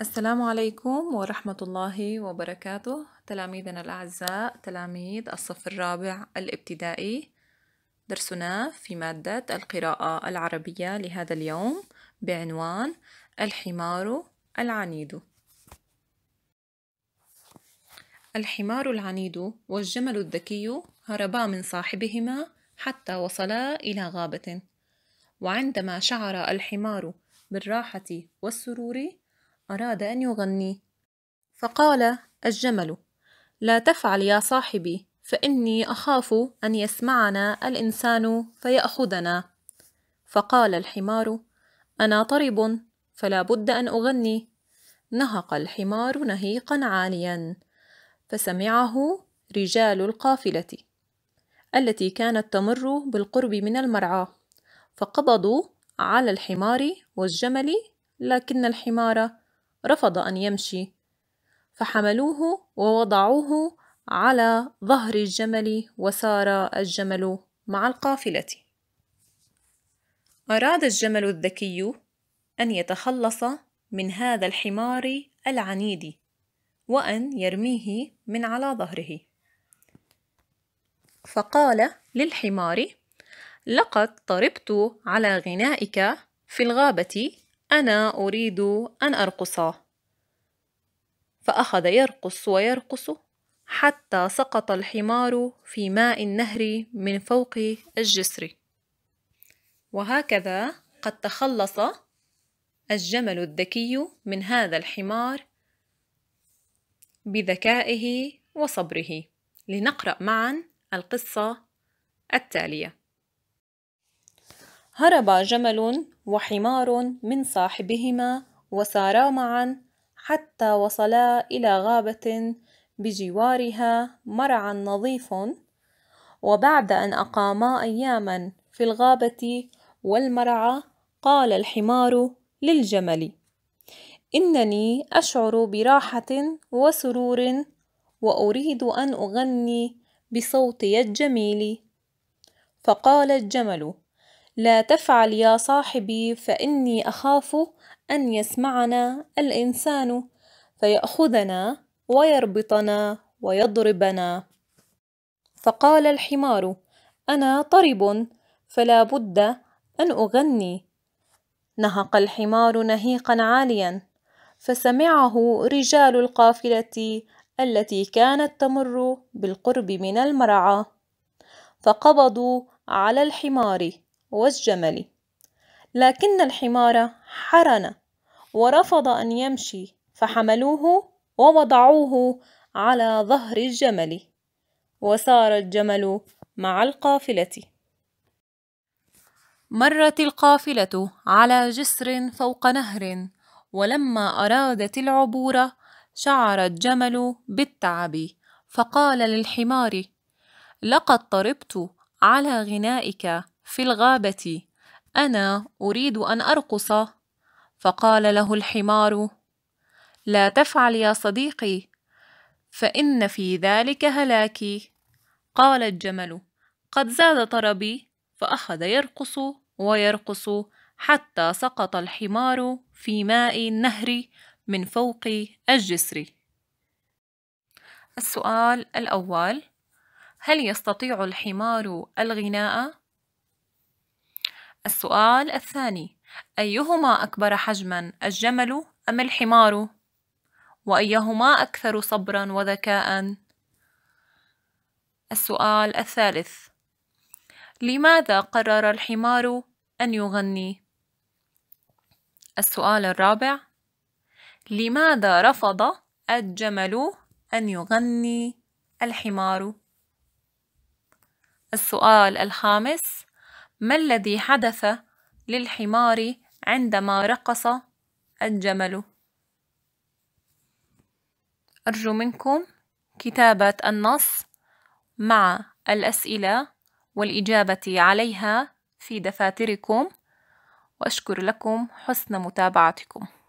السلام عليكم ورحمة الله وبركاته تلاميذنا الأعزاء تلاميذ الصف الرابع الابتدائي درسنا في مادة القراءة العربية لهذا اليوم بعنوان الحمار العنيد الحمار العنيد والجمل الذكي هربا من صاحبهما حتى وصلا إلى غابة وعندما شعر الحمار بالراحة والسرور أراد أن يغني فقال الجمل لا تفعل يا صاحبي فإني أخاف أن يسمعنا الإنسان فيأخذنا فقال الحمار أنا طرب فلا بد أن أغني نهق الحمار نهيقا عاليا فسمعه رجال القافلة التي كانت تمر بالقرب من المرعى فقبضوا على الحمار والجمل لكن الحمار رفض أن يمشي فحملوه ووضعوه على ظهر الجمل وسار الجمل مع القافلة أراد الجمل الذكي أن يتخلص من هذا الحمار العنيد وأن يرميه من على ظهره فقال للحمار لقد طربت على غنائك في الغابة أنا أريد أن أرقص فأخذ يرقص ويرقص حتى سقط الحمار في ماء النهر من فوق الجسر وهكذا قد تخلص الجمل الذكي من هذا الحمار بذكائه وصبره لنقرأ معا القصة التالية هرب جمل وحمار من صاحبهما وسارا معا حتى وصلا إلى غابة بجوارها مرعى نظيف وبعد أن أقاما أياما في الغابة والمرعى قال الحمار للجمل إنني أشعر براحة وسرور وأريد أن أغني بصوتي الجميل فقال الجمل لا تفعل يا صاحبي فإني أخاف أن يسمعنا الإنسان فيأخذنا ويربطنا ويضربنا فقال الحمار أنا طرب فلا بد أن أغني نهق الحمار نهيقا عاليا فسمعه رجال القافلة التي كانت تمر بالقرب من المرعى فقبضوا على الحمار والجمل لكن الحمار حرن ورفض أن يمشي فحملوه ووضعوه على ظهر الجمل وسار الجمل مع القافلة مرت القافلة على جسر فوق نهر ولما أرادت العبور شعر الجمل بالتعب فقال للحمار لقد طربت على غنائك في الغابة انا اريد ان ارقص فقال له الحمار لا تفعل يا صديقي فان في ذلك هلاكي قال الجمل قد زاد طربي فاخذ يرقص ويرقص حتى سقط الحمار في ماء النهر من فوق الجسر السؤال الاول هل يستطيع الحمار الغناء السؤال الثاني أيهما أكبر حجما الجمل أم الحمار؟ وأيهما أكثر صبرا وذكاء؟ السؤال الثالث لماذا قرر الحمار أن يغني؟ السؤال الرابع لماذا رفض الجمل أن يغني الحمار؟ السؤال الخامس ما الذي حدث للحمار عندما رقص الجمل أرجو منكم كتابة النص مع الأسئلة والإجابة عليها في دفاتركم وأشكر لكم حسن متابعتكم